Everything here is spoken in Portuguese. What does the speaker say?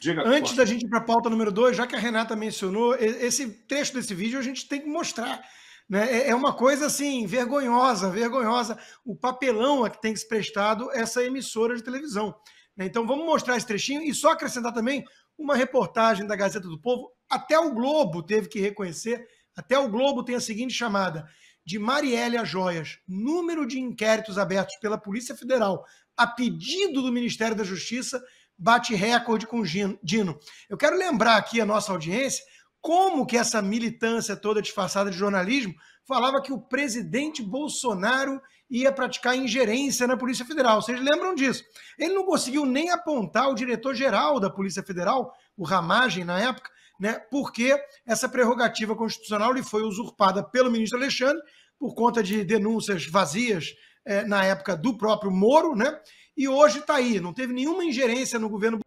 Diga, Antes da gente ir para a pauta número 2, já que a Renata mencionou, esse trecho desse vídeo a gente tem que mostrar. Né? É, é uma coisa assim, vergonhosa, vergonhosa, o papelão a que tem que se prestado essa emissora de televisão. Né? Então vamos mostrar esse trechinho e só acrescentar também uma reportagem da Gazeta do Povo. Até o Globo teve que reconhecer, até o Globo tem a seguinte chamada: de Marielle Joias, número de inquéritos abertos pela Polícia Federal a pedido do Ministério da Justiça bate recorde com o Dino. Eu quero lembrar aqui a nossa audiência como que essa militância toda disfarçada de jornalismo falava que o presidente Bolsonaro ia praticar ingerência na Polícia Federal. Vocês lembram disso? Ele não conseguiu nem apontar o diretor-geral da Polícia Federal, o Ramagem, na época, né, porque essa prerrogativa constitucional lhe foi usurpada pelo ministro Alexandre por conta de denúncias vazias eh, na época do próprio Moro, né? e hoje está aí, não teve nenhuma ingerência no governo